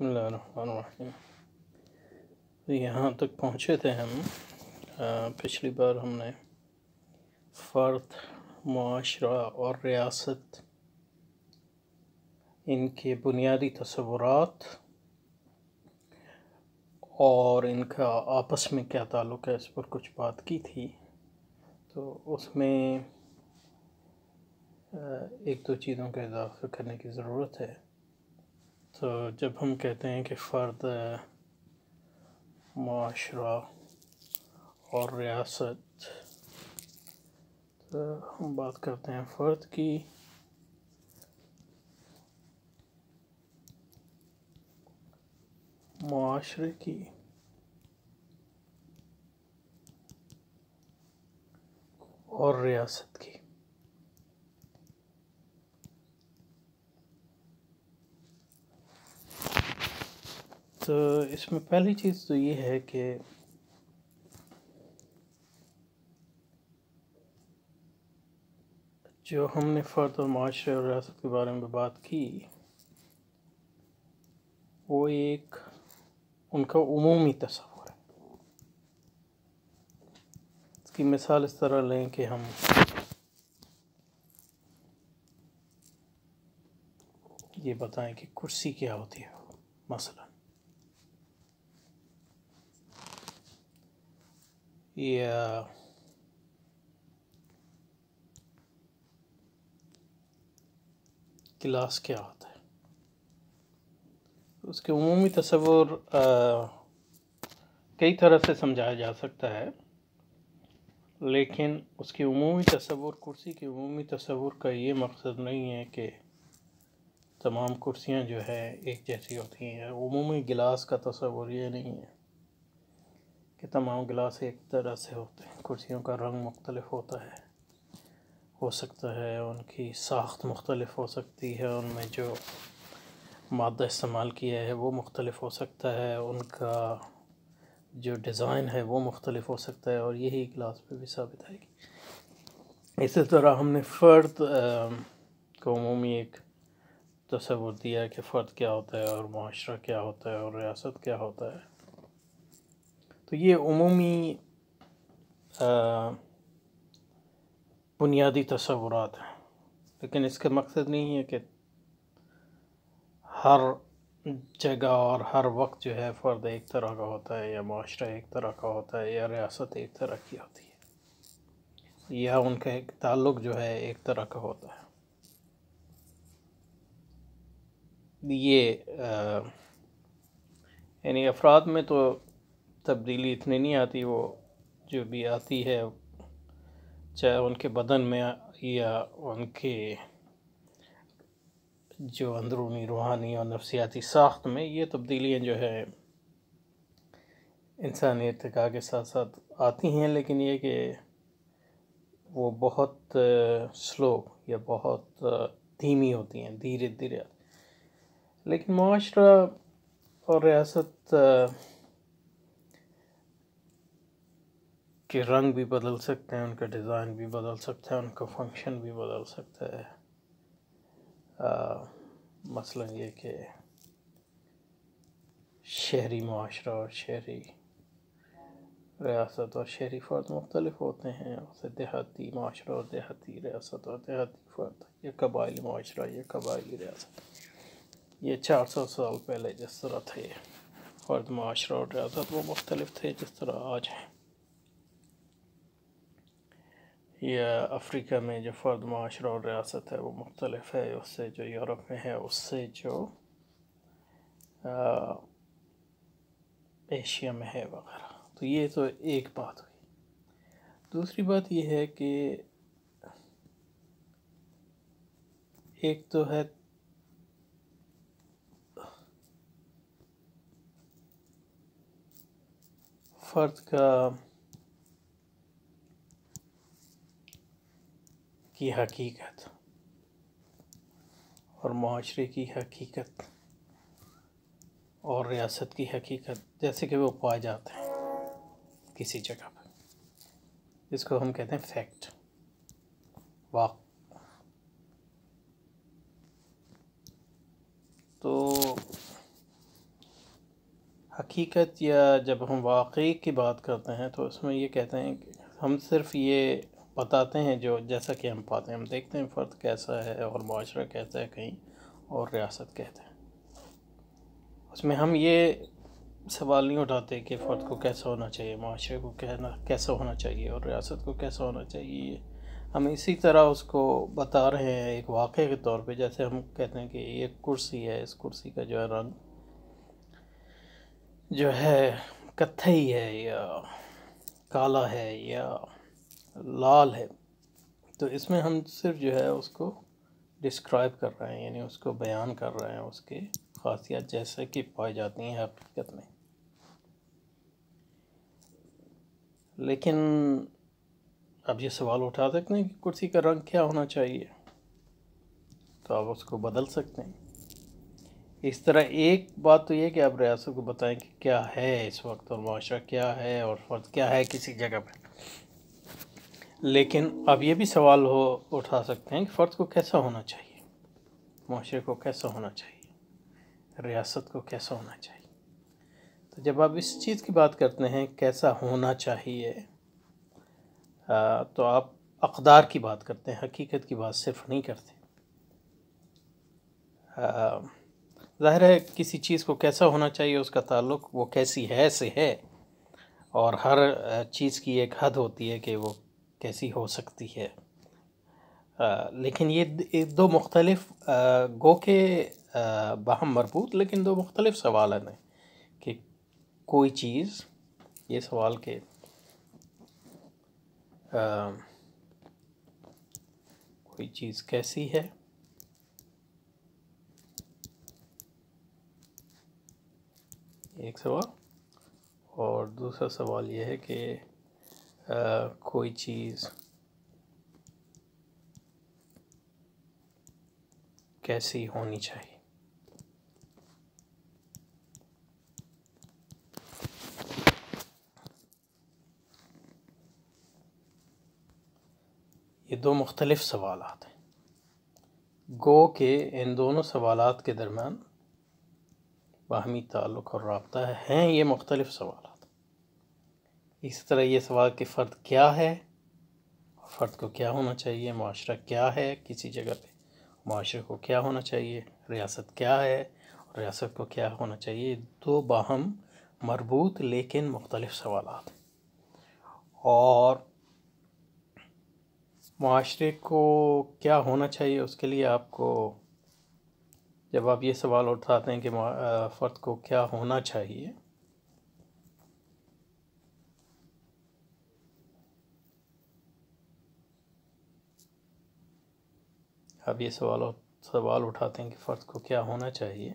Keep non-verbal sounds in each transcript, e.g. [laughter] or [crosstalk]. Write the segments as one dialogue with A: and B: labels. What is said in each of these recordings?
A: तो यहाँ तक पहुँचे थे हम आ, पिछली बार हमने फ़र्द माशरा और रियासत इनके बुनियादी तस्वुरात और इनका आपस में क्या ताल्लुक़ है इस पर कुछ बात की थी तो उसमें एक दो चीज़ों का इजाफा करने की ज़रूरत है तो जब हम कहते हैं कि फ़र्द माशरा और रियासत तो हम बात करते हैं फ़र्द की माशरे की और रियासत की तो इसमें पहली चीज़ तो ये है कि जो हमने फ़र्द और माशरे और रियासत के बारे में बात की वो एक उनका उमूमी तस्वर है इसकी मिसाल इस तरह लें कि हम ये बताएं कि कुर्सी क्या होती है मसला Yeah. क्लास क्या होता है उसके उमूमी तस्वुर कई तरह से समझाया जा सकता है लेकिन उसकी उमूमी तस्वुर कुर्सी के उमूमी तस्वुर का ये मकसद नहीं है कि तमाम कुर्सियाँ जो है एक जैसी होती हैं उमूमी गिलास का तस्वुर ये नहीं है कि तमाम गिलास एक तरह से होते हैं कुर्सियों का रंग मुख्तलफ होता है हो सकता है उनकी साख्त मुख्तलफ हो सकती है उनमें जो मादा इस्तेमाल किया है वो मुख्तलफ हो सकता है उनका जो डिज़ाइन है वो मुख्तलफ हो सकता है और यही गिलास पर भी साबित आएगी इसी तरह हमने फ़र्द को अमूमी एक तस्वुर दिया कि फ़र्द क्या होता है और माशरा क्या होता है और रियासत क्या होता है तो ये उमूमी बुनियादी तस्वुरात हैं लेकिन इसका मकसद नहीं है कि हर जगह और हर वक्त जो है फ़र्द एक तरह का होता है या माशरा एक तरह का होता है या रियासत एक तरह की होती है या उनका एक ताल्लुक जो है एक तरह का होता है ये यानी अफराद में तो तब्दीली इतनी नहीं आती वो जो भी आती है चाहे उनके बदन में या उनके जो अंदरूनी रूहानी और नफसियाती साख्त में ये तब्दीलियाँ जो है इंसानी इरतका के साथ साथ आती हैं लेकिन ये कि वो बहुत स्लो या बहुत धीमी होती हैं धीरे धीरे लेकिन माशरा और रियासत के रंग भी बदल सकते हैं उनका डिज़ाइन भी बदल सकता है उनका फंक्शन भी बदल सकता है मसला मसलन ये कि शहरी माशरा और शहरी रियासत और शहरी फ़र्द मुख्तलिफ होते हैं उसे देहाती माशरा और देहाती रियासत और देहाती फ़र्द ये कबायली माशरा या कबायली रियासत ये चार सौ साल पहले जिस तरह थे फ़र्द माशरा और रियासत वो मुख्तलिफ थे जिस तरह आज हैं या अफ्रीका में जो फ़र्द माशरा और रियासत है वो मुख्तलफ है उससे जो यूरोप में है उससे जो एशिया में है वगैरह तो ये तो एक बात हुई दूसरी बात ये है कि एक तो है फ़र्द का की हकीकत और माशरे की हकीकत और रियासत की हकीकत जैसे कि वो पाए जाते हैं किसी जगह पर इसको हम कहते हैं फैक्ट वाक तो हकीकत या जब हम वाकई की बात करते हैं तो उसमें ये कहते हैं कि हम सिर्फ ये बताते हैं जो जैसा कि हम पाते हैं हम देखते हैं फ़र्द कैसा है और माशरा कहता है कहीं और रियासत कहते हैं उसमें हम ये सवाल नहीं उठाते कि फ़र्द को कैसा होना चाहिए माशरे को कहना कैसा होना चाहिए और रियासत को कैसा होना चाहिए हम इसी तरह उसको बता रहे हैं एक वाक़े के तौर पे जैसे हम कहते हैं कि ये कुर्सी है इस कुर्सी का जो है रंग जो है कत्थई है या काला है या लाल है तो इसमें हम सिर्फ जो है उसको डिस्क्राइब कर रहे हैं यानी उसको बयान कर रहे हैं उसके खासियत जैसे कि पाई जाती हैं हकीकत में लेकिन आप ये सवाल उठा सकते हैं कि कुर्सी का रंग क्या होना चाहिए तो आप उसको बदल सकते हैं इस तरह एक बात तो ये कि आप रियासत को बताएं कि क्या है इस वक्त और माशरा क्या है और फर्ज क्या है किसी जगह पर लेकिन अब ये भी सवाल हो उठा सकते हैं कि फ़र्द को कैसा होना चाहिए माशरे को कैसा होना चाहिए रियासत को कैसा होना चाहिए तो जब आप इस चीज़ की बात करते हैं कैसा होना चाहिए आ, तो आप अकदार की बात करते हैं हकीकत की बात सिर्फ नहीं करते ज़ाहिर है किसी चीज़ को कैसा होना चाहिए उसका ताल्लुक वो कैसी है से है और हर चीज़ की एक हद होती है कि वो कैसी हो सकती है आ, लेकिन ये दो मुख्तलफ गो के बहम मरबूत लेकिन दो मुख्तलफ सवाल हैं कि कोई चीज़ ये सवाल के आ, कोई चीज़ कैसी है एक सवाल और दूसरा सवाल यह है कि कोई चीज़ कैसी होनी चाहिए ये दो मुख्तलिफ़ सवाल हैं गो के इन दोनों सवाल के दरम्यान बाहमी ताल्लुक़ और रबता है हैं ये मुख्तलिफ़ सवाल इसी तरह ये सवाल कि फ़र्द क्या है फ़र्द को क्या होना चाहिए माशरा क्या है किसी जगह पे माशरे को क्या होना चाहिए रियासत क्या है रियासत को क्या होना चाहिए दो बाहम मरबूत लेकिन मुख्तलिफ सवाल और माशरे को क्या होना चाहिए उसके लिए आपको जब आप ये सवाल उठाते हैं कि फ़र्द को क्या होना चाहिए अब ये सवाल सवाल उठाते हैं कि फ़र्द को क्या होना चाहिए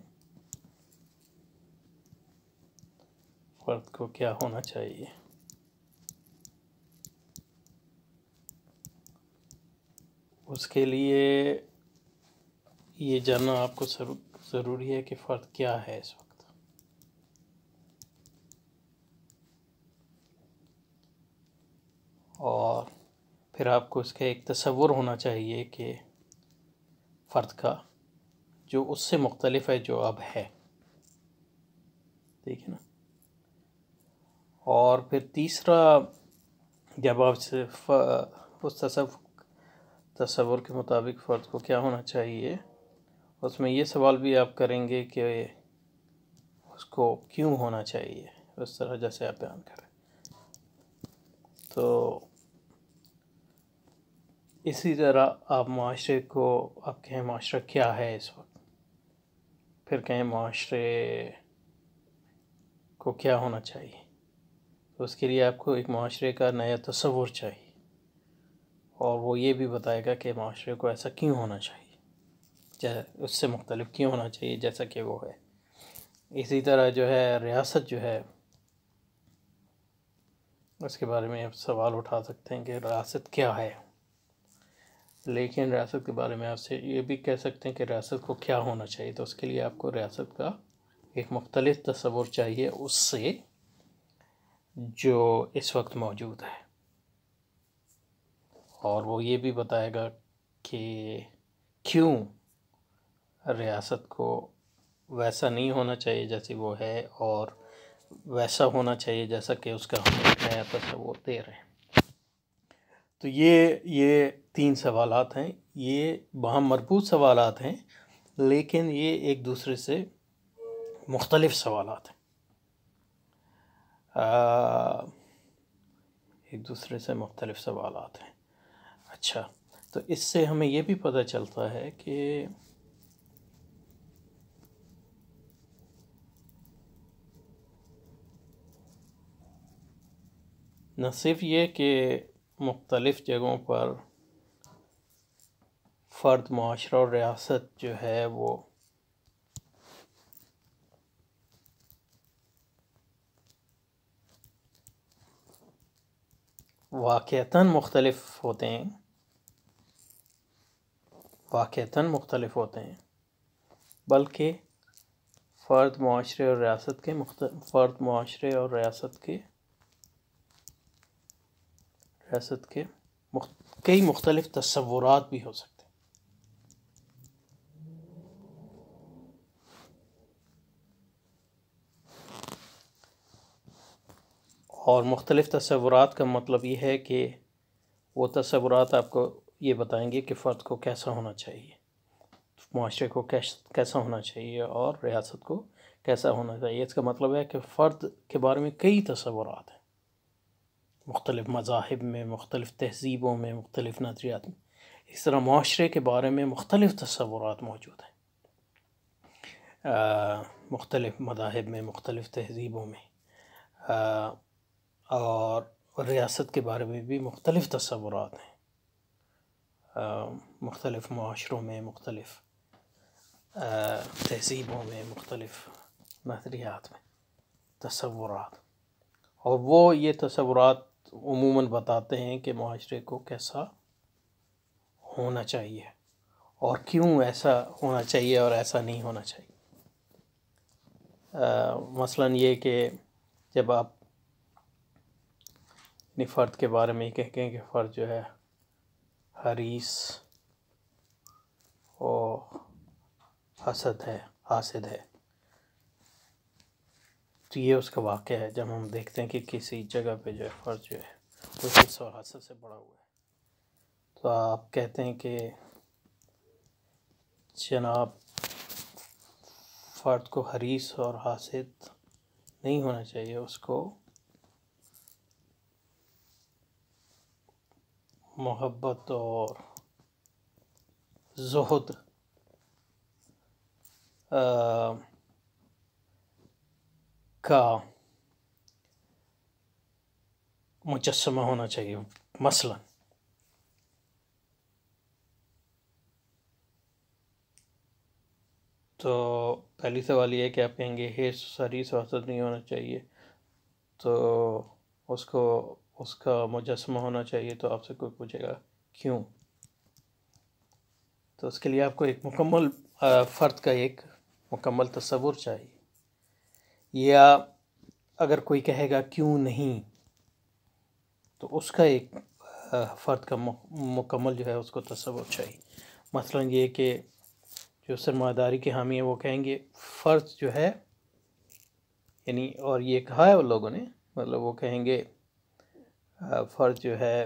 A: फ़र्द को क्या होना चाहिए उसके लिए ये जानना आपको ज़रूरी है कि फ़र्द क्या है इस वक्त और फिर आपको इसका एक तस्वुर होना चाहिए कि फ़र्द का जो उससे मुख्तलफ है जो अब है ठीक है ना और फिर तीसरा जब आप उस तसव तस्वुर के मुताबिक फ़र्द को क्या होना चाहिए उसमें ये सवाल भी आप करेंगे कि उसको क्यों होना चाहिए उस तरह जैसे आप बयान करें तो इसी तरह आप माशरे को आप कहें माशरा क्या है इस वक्त फिर कहें माशरे को क्या होना चाहिए तो उसके लिए आपको एक माशरे का नया तस्वुर चाहिए और वो ये भी बताएगा कि माशरे को ऐसा क्यों होना चाहिए जै उससे मुख्तलिफ क्यों होना चाहिए जैसा कि वो है इसी तरह जो है रियासत जो है उसके बारे में आप सवाल उठा सकते हैं कि रियासत क्या है लेकिन रियासत के बारे में आपसे ये भी कह सकते हैं कि रियासत को क्या होना चाहिए तो उसके लिए आपको रियासत का एक मुख्तलिफ तस्वुर चाहिए उससे जो इस वक्त मौजूद है और वो ये भी बताएगा कि क्यों रियासत को वैसा नहीं होना चाहिए जैसे वो है और वैसा होना चाहिए जैसा कि उसका हम नया तस्वुर दे रहे हैं तो ये ये तीन सवाल हैं ये वहाँ मरबूत सवाल हैं लेकिन ये एक दूसरे से मुख्तलफ़ सवाल हैं एक दूसरे से मुख्तलफ़ सवाल हैं अच्छा तो इससे हमें ये भी पता चलता है कि न सिर्फ ये कि मुख्तलफ़ जगहों पर फ़र्द माशरा और रियासत जो है वो वाक़ता मुख्तलफ होते हैं वाक़ता मुख्तलफ होते हैं बल्कि फ़र्द माशरे और रियासत के फ़र्द माशरे और रियासत के रियासत के मुख, कई मुख्तलिफ तस्वुरात भी हो सकते हैं और मुख्तलिफ़ तस्वुरात का मतलब ये है कि वो तस्वुरात आपको ये बताएंगे कि फ़र्द को कैसा होना चाहिए माशरे को कैस कैसा होना चाहिए और रियासत को कैसा होना चाहिए इसका मतलब है कि फ़र्द के बारे में कई तस्वुरात हैं मुख्तलिफ़ मजाहब में मुख्तलिफ़ तहजीबों में मुख्तलिफ़ नजरियात में इस तरह माशरे के बारे में मुख्तलिफ़ तस्वुरात मौजूद हैं मुख्तलिफ़ मजाहब में मुख्तलिफ़ तहजीबों में और रियासत के बारे में भी मुख्तलिफ़ तस्वुरात हैं मुख्तलिफ़ माशरों में मुख्तलिफ़ तहजीबों में मुख्तलिफ़ नजरियात में तस्वुरात और वो ये तस्वुरात उमूमन बताते हैं कि माशरे को कैसा होना चाहिए और क्यों ऐसा होना चाहिए और ऐसा नहीं होना चाहिए आ, मसलन ये कि जब आप अपनी फ़र्द के बारे में ही कहते हैं कि फ़र्द जो है हरीस और हसद है हासिद है तो ये उसका वाक़ है जब हम देखते हैं कि किसी जगह पे जो है फ़र्ज जो है वो हिस्स और हसद से बड़ा हुआ है तो आप कहते हैं कि जनाब फ़र्द को हरीस और हासिद नहीं होना चाहिए उसको मोहब्बत और जहद का मुजस्मा होना चाहिए मसलन तो पहली सवाल ये है कि आप कहेंगे हे सारी स्वास्थ्य तो नहीं होना चाहिए तो उसको उसका मुजस्मा होना चाहिए तो आपसे कोई पूछेगा क्यों तो उसके लिए आपको एक मुकम्मल फ़र्द का एक मुकम्मल तस्वुर चाहिए या अगर कोई कहेगा क्यों नहीं तो उसका एक फ़र्द का मुकम्मल जो है उसको तस्वुर चाहिए मसला ये कि जो सरमादारी के हामी है वो कहेंगे फ़र्ज जो है यानी और ये कहा है उन लोगों ने मतलब वो कहेंगे फर्ज जो है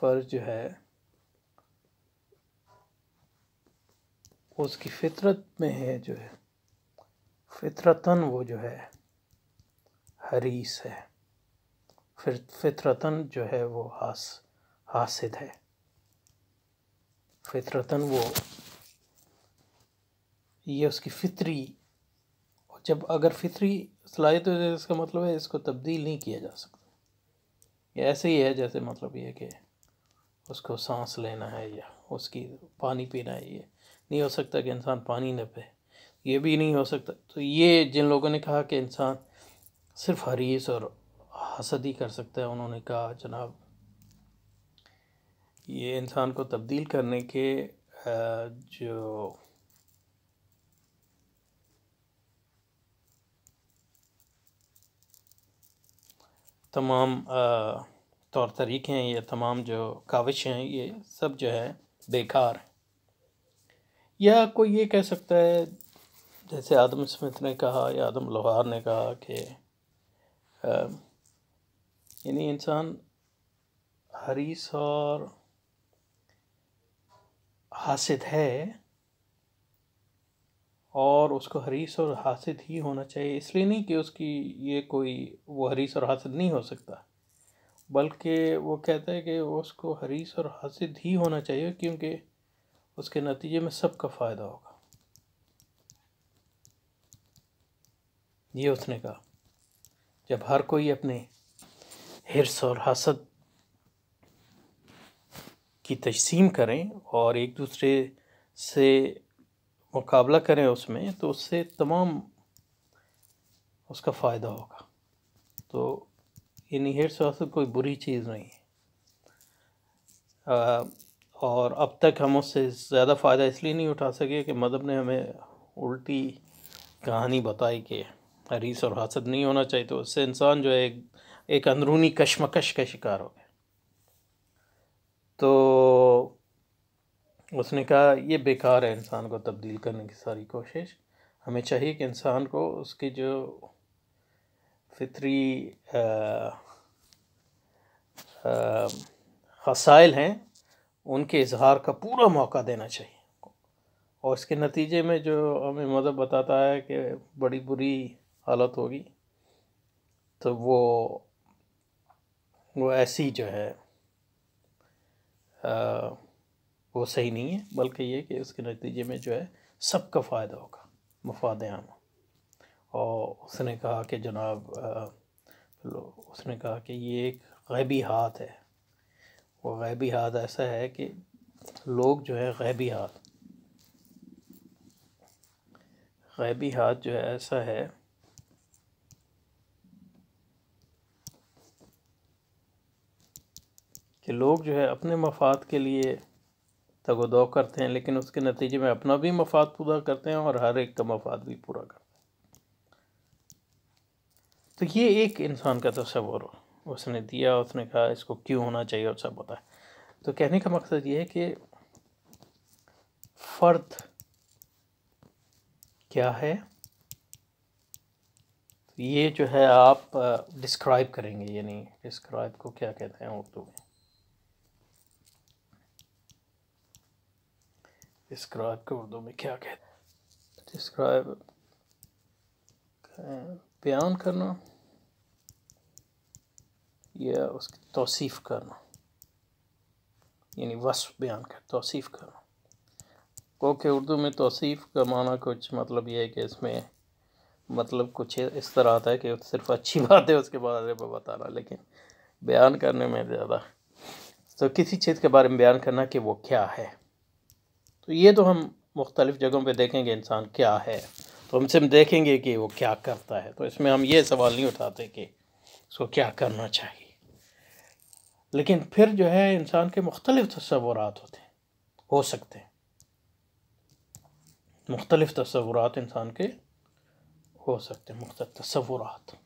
A: फर्ज जो है उसकी फितरत में है जो है फितरतन वो जो है हरीस है फिर फितरतन जो है वो हास हासिद है फितरतन वो ये उसकी फितरी जब अगर फितरी सलाहियत हो जाए इसका मतलब है इसको तब्दील नहीं किया जा सकता ये ऐसे ही है जैसे मतलब ये कि उसको सांस लेना है या उसकी पानी पीना है ये नहीं हो सकता कि इंसान पानी न पे ये भी नहीं हो सकता तो ये जिन लोगों ने कहा कि इंसान सिर्फ हरीस और हसद ही कर सकता है उन्होंने कहा जनाब ये इंसान को तब्दील करने के जो तमाम तौर तरीक़े हैं या तमाम जो काविश हैं ये सब जो है बेकार हैं या कोई ये कह सकता है जैसे आदम स्मिथ ने कहा या आदम लोहार ने कहा कि यानी इंसान हरीस और हासिद है और उसको हरीस और हासिद ही होना चाहिए इसलिए नहीं कि उसकी ये कोई वो हरीस और हासिद नहीं हो सकता बल्कि वो कहता है कि उसको हरीस और हासिद ही होना चाहिए क्योंकि उसके नतीजे में सबका फ़ायदा होगा ये उसने कहा जब हर कोई अपने हिरस और हसद की तजसीम करें और एक दूसरे से मुकाबला करें उसमें तो उससे तमाम उसका फ़ायदा होगा तो यानी हेड स्वास्थ्य तो कोई बुरी चीज़ नहीं है और अब तक हम उससे ज़्यादा फ़ायदा इसलिए नहीं उठा सके कि मदब ने हमें उल्टी कहानी बताई कि हरीस और हासद नहीं होना चाहिए तो उससे इंसान जो है एक, अंदरूनी कशमकश का शिकार हो गया तो उसने कहा ये बेकार है इंसान को तब्दील करने की सारी कोशिश हमें चाहिए कि इंसान को उसकी जो फितरी खसाइल हैं उनके इजहार का पूरा मौका देना चाहिए और इसके नतीजे में जो हमें मदद बताता है कि बड़ी बुरी हालत होगी तो वो वो ऐसी जो है आ, वो सही नहीं है बल्कि ये कि उसके नतीजे में जो है सबका फ़ायदा होगा मुफाद आम और उसने कहा कि जनाब उसने कहा कि ये एक गैबी हाथ है वो गैबी हाथ ऐसा है कि लोग जो है गैबी हाथ गैबी हाथ जो है ऐसा है कि लोग जो है अपने मफाद के लिए तगोदो करते हैं लेकिन उसके नतीजे में अपना भी मफाद पूरा करते हैं और हर एक का मफाद भी पूरा करते हैं तो ये एक इंसान का तस्वर उसने दिया उसने कहा इसको क्यों होना चाहिए और सब है तो कहने का मकसद ये है कि फ़र्द क्या है तो ये जो है आप डिस्क्राइब करेंगे यानी डिस्क्राइब को क्या कहते हैं उर्दू में डिस्क्राइब को उर्दू में क्या कहते हैं डिस्क्राइब बयान करना या उसकी तोसीफ़ करना यानी वस्फ बयान कर तोसीफ़ करना क्योंकि उर्दू में तोसीफ़ का माना कुछ मतलब यह है कि इसमें मतलब कुछ इस तरह आता है कि सिर्फ अच्छी [laughs] बात है उसके बारे में बताना लेकिन बयान करने में ज़्यादा तो किसी चीज़ के बारे में बयान करना कि वो क्या है तो ये तो हम मुख्तलिफ़ जगहों पर देखेंगे इंसान क्या है तो हमसे हम देखेंगे कि वो क्या करता है तो इसमें हम ये सवाल नहीं उठाते कि उसको क्या करना चाहिए लेकिन फिर जो है इंसान के मुख्तलिफ़ तस्वूर होते हैं हो सकते हैं मुख्तलिफ़ तस्वूर इंसान के हो सकते हैं मुख्तलिफ तस्वुरात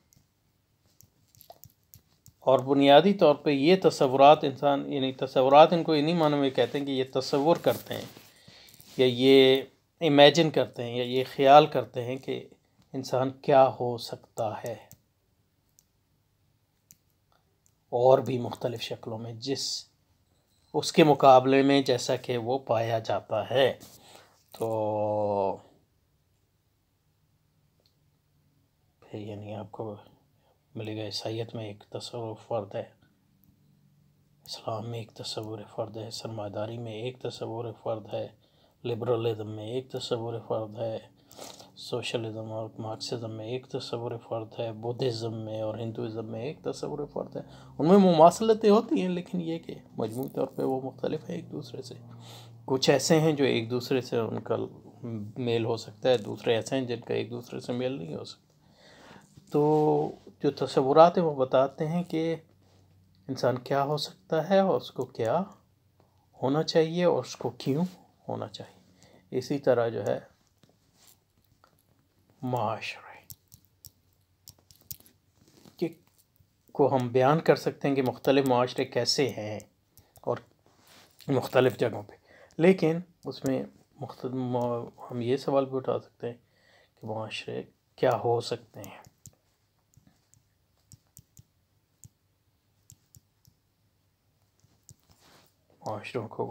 A: और बुनियादी तौर पे ये तस्वूर इंसान यानी तस्वूर इनको इन्हीं मानों में कहते हैं कि ये तस्वुर करते हैं या ये इमेजिन करते हैं या ये ख्याल करते हैं कि इंसान क्या हो सकता है और भी मुख्तलिफ़ शक्लों में जिस उसके मुकाबले में जैसा कि वो पाया जाता है तो फिर यानी आपको मिलेगा ईसाइत में एक तस्वर फ़र्द है इस्लाम में एक तस्वुर फ़र्द है सरमादारी में एक तस्वुर फ़र्द है लिबरलिज्म में एक तस्वुर तो फ़र्द है सोशलिज्म और मार्क्सिज्म में एक तस्वुर तो फ़र्द है बुद्धिज़्म में और हिंदुज़म में एक तस्वुर तो फ़र्द है उनमें मुसलतें होती हैं लेकिन ये कि मजमू तौर पर वो मुख्तलिफ हैं एक दूसरे से कुछ ऐसे हैं जो एक दूसरे से उनका मेल हो सकता है दूसरे ऐसे हैं जिनका एक दूसरे से मेल नहीं हो सकता तो जो तस्वुरात हैं वो बताते हैं कि इंसान क्या हो सकता है और उसको क्या होना चाहिए और उसको क्यों होना चाहिए इसी तरह जो है माशरे कि को हम बयान कर सकते हैं कि मुख्तलिफ़ माशरे कैसे हैं और मुख्तलिफ़ जगहों पे लेकिन उसमें मुख्त हम ये सवाल भी उठा सकते हैं कि माशरे क्या हो सकते हैं माशरों को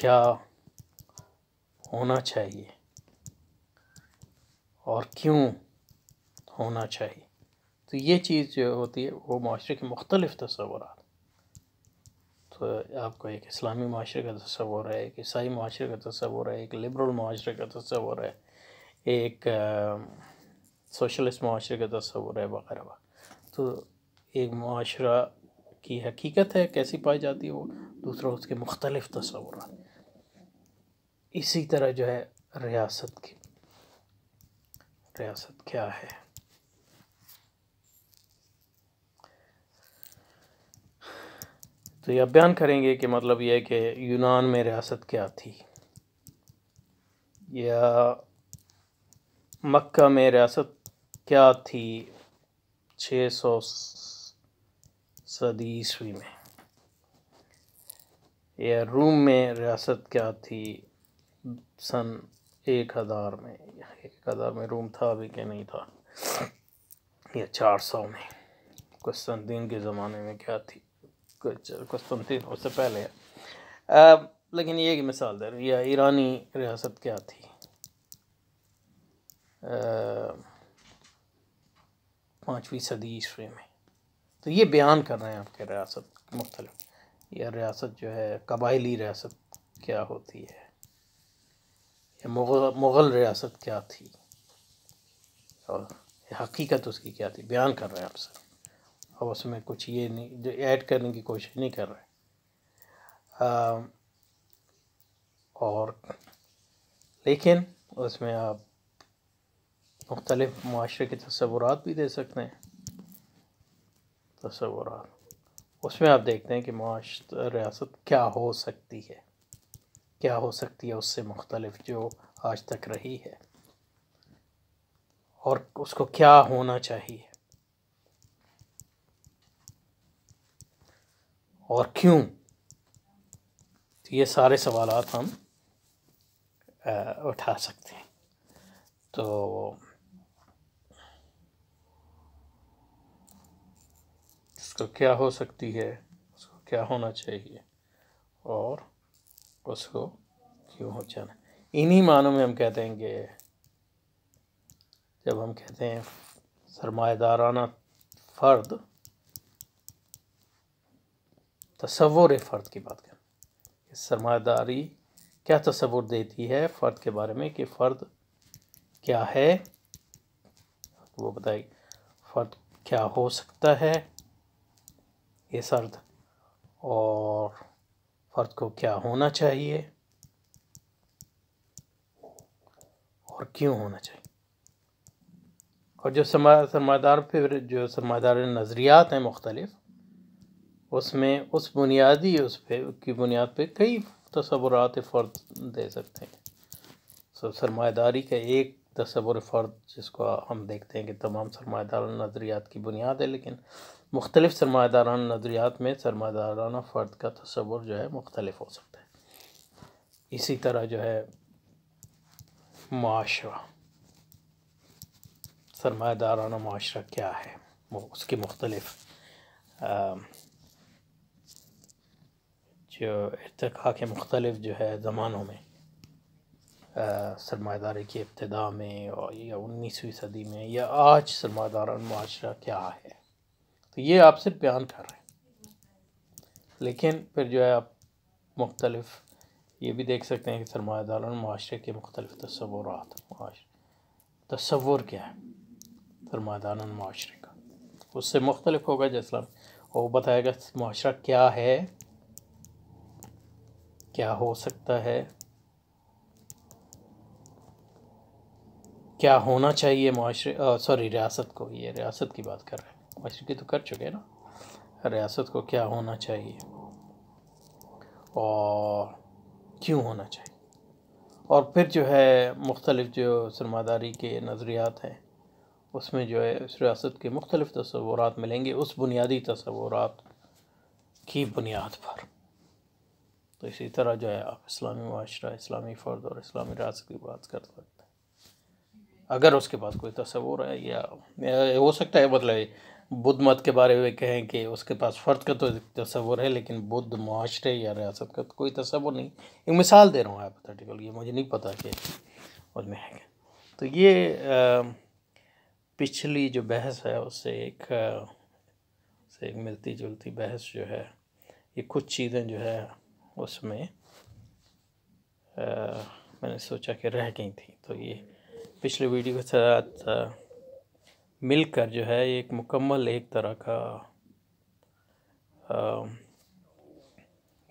A: क्या होना चाहिए और क्यों होना चाहिए तो ये चीज़ जो होती है वो माशरे के मुख्तलिफ तस्वर तो आपको एक इस्लामी माशरे का तस्वर है एक ईसाई माशरे का तस्वर है एक लिबरल माशरे का तस्वर है एक सोशलिस्ट माशरे का तस्वर है वगैरह वगैरह तो एक माशरा की हकीकत है कैसी पाई जाती है वो दूसरा उसके मुख्तलिफ तस्वूर इसी तरह जो है रियासत की रियासत क्या है तो ये बयान करेंगे कि मतलब ये है कि यूनान में रियासत क्या थी या मक्का में रियासत क्या थी 600 सदी ईस्वी में या रूम में रियासत क्या थी सन एक हज़ार में एक हज़ार में रूम था अभी क्या नहीं था या चार सौ में कुस्तनदीन के ज़माने में क्या थी कुछ तीन उससे पहले आ, लेकिन ये की मिसाल दे रही है ईरानी रियासत क्या थी पाँचवीं सदी ईस्वी में तो ये बयान कर रहे हैं आपके रियासत मुख्तलिफ यह रियासत जो है कबायली रियासत क्या होती है मुगल मुग़ल रियासत क्या थी और हकीकत उसकी क्या थी बयान कर रहे हैं आपसे और उसमें कुछ ये नहीं जो ऐड करने की कोशिश नहीं कर रहे आ, और लेकिन उसमें आप मुख्तलिफ माशरे के तस्वूर भी दे सकते हैं तस्वुरात उसमें आप देखते हैं कि रियासत क्या हो सकती है क्या हो सकती है उससे मुख्तलिफ़ जो आज तक रही है और उसको क्या होना चाहिए और क्यों तो ये सारे सवाल हम उठा सकते हैं तो उसको क्या हो सकती है उसको क्या होना चाहिए और उसको क्यों जाना इन्हीं मानों में हम कहते हैं कि जब हम कहते हैं सरमादाराना फ़र्द तस्वुर फ़र्द की बात करें सरमादारी क्या तस्वुर देती है फ़र्द के बारे में कि फ़र्द क्या है वो बताइए फ़र्द क्या हो सकता है ये सर्द और फ़र्द को क्या होना चाहिए और क्यों होना चाहिए और जो सरमादार फिर जो सरमादार नज़रियात हैं मुख्तलिफ उसमें उस बुनियादी उस पर की बुनियाद पे कई तस्वुरात फ़र्द दे सकते हैं सब सरमादारी का एक तस्वुर फ़र्द जिसको हम देखते हैं कि तमाम सरमादार नज़रियात की बुनियाद है लेकिन मुख्तलिफ सरमादारान नज़रियात में सरमादाराना फ़र्द का तस्वुर जो है मुख्तलिफ हो सकता है इसी तरह जो है माशरा सरमादाराना माशरा क्या है उसकी मुख्तलिफ जो इरतका के मुख्तलिफ जो है ज़मानों में सरमादारी की इब्तदा में और या उन्नीसवीं सदी में या आज सरमादाराना माशरा क्या है तो ये आप सिर्फ बयान कर रहे हैं लेकिन फिर जो है आप मुख्तलफ ये भी देख सकते हैं कि सरमादार माशरे के मुख्तलिफ तस्वुर तस्वुर क्या है सरमादार माशरे का उससे मुख्तलिफ होगा जैसा वो बताएगा माशरा क्या है क्या हो सकता है क्या होना चाहिए माशरे सॉरी रियासत को ये रियासत की बात कर रहे हैं वैसे के तो कर चुके हैं ना रियासत को क्या होना चाहिए और क्यों होना चाहिए और फिर जो है मुख्तलिफ़ जो सरमादारी के नज़रियात हैं उसमें जो है उस रियासत के मुख्तलिफ़ तस्वूर मिलेंगे उस बुनियादी तस्वूर की बुनियाद पर तो इसी तरह जो है आप इस्लामी माशरा इस्लामी फ़र्द और इस्लामी रियासत की बात कर सकते हैं अगर उसके पास कोई तस्वूर है या हो सकता है मतलब बुद्ध मत के बारे में कहें कि उसके पास फ़र्द का तो तस्वुर है लेकिन बुद्ध माशरे या रियासत का तो कोई तस्वुर नहीं एक मिसाल दे रहा हूँ हाइपोथेटिकल ये मुझे नहीं पता कि उसमें है तो ये पिछली जो बहस है उससे एक से एक मिलती जुलती बहस जो है ये कुछ चीज़ें जो है उसमें मैंने सोचा कि रह गई थी तो ये पिछले वीडियो के साथ मिलकर जो है एक मुकम्मल एक तरह का आ,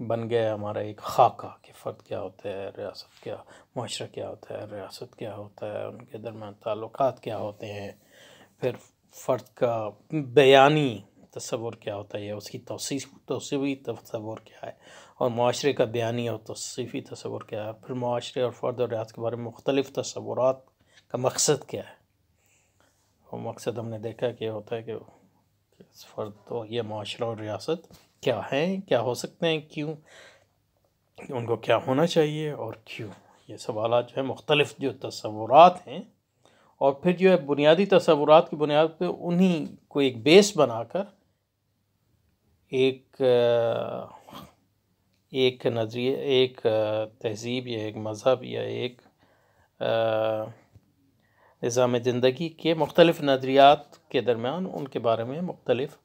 A: बन गया हमारा एक खाका कि फ़र्द क्या होता है रियासत क्या माशरा क्या होता है रियासत क्या होता है उनके दरमियान ताल्लुक़ क्या होते हैं फिर फ़र्द का बयानी तस्वुर क्या होता है उसकी तोसी तोसीफ़ी तस्वुर क्या है और माशरे का बयानी और तोसीफ़ी तस्वुर क्या है फिर माशरे और फ़र्द और रियासत के बारे में मुख्तलिफ़ तस्वुरा का मकसद क्या है और मकसद तो हमने देखा कि होता है कि फर्द तो ये माशरा और रियासत क्या हैं क्या हो सकते हैं क्यों उनको क्या होना चाहिए और क्यों ये सवाल जो है मुख्तलिफ जो तस्वूर हैं और फिर जो है बुनियादी तस्वूर की बुनियाद पर उन्हीं को एक बेस बनाकर एक एक नज़रिए एक तहज़ीब या एक मज़हब या एक आ, निज़ाम ज़िंदगी के मुख्तलिफ़ नज़रियात के दरमियान उनके बारे में मुख्तलिफ़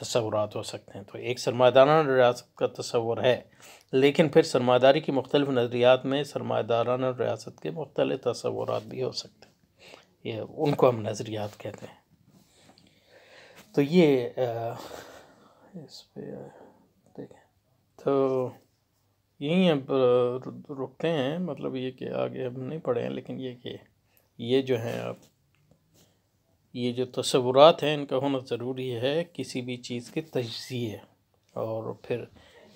A: तस्वूर हो सकते हैं तो एक सरमादाराना रियासत का तस्वर है लेकिन फिर सरमादारी की मुख्तलिफ नज़रियात में सरमादाराना रियासत के मख्तल तस्वूर भी हो सकते हैं ये उनको हम नज़रियात कहते हैं तो ये आ, इस पर देखें तो यहीं अब मतलब रुकते हैं मतलब ये कि आगे हम नहीं पढ़े हैं लेकिन ये कि ये जो हैं आप ये जो तस्वुरात हैं इनका होना ज़रूरी है किसी भी चीज़ के तजिए और फिर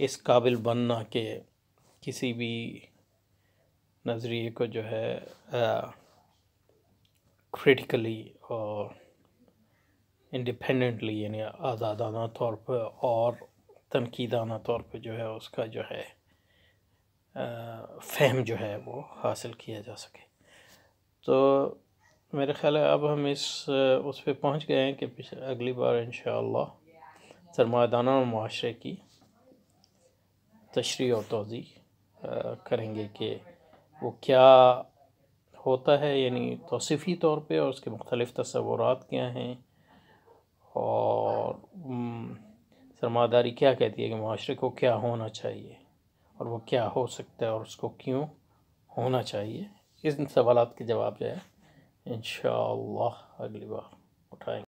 A: इस काबिल बनना के किसी भी नज़रिए को जो है क्रिटिकली और इंडिपेंडेंटली यानी आज़ादाना तौर पर और तनकीदाना तौर पर जो है उसका जो है फहम जो है वो हासिल किया जा सके तो मेरे ख्याल है अब हम इस उस पर पहुँच गए हैं कि अगली बार इन शरमादाना और माशरे की तशरी और तोज़ी करेंगे कि वो क्या होता है यानी तोसीफ़ी तौर पर और उसके मुख्तलिफ़ तस्वूर क्या हैं और सरमादारी क्या कहती है कि माशरे को क्या होना चाहिए और वो क्या हो सकता है और उसको क्यों होना चाहिए इन सवाल के जवाब जो है इन अगली बार उठाएंगे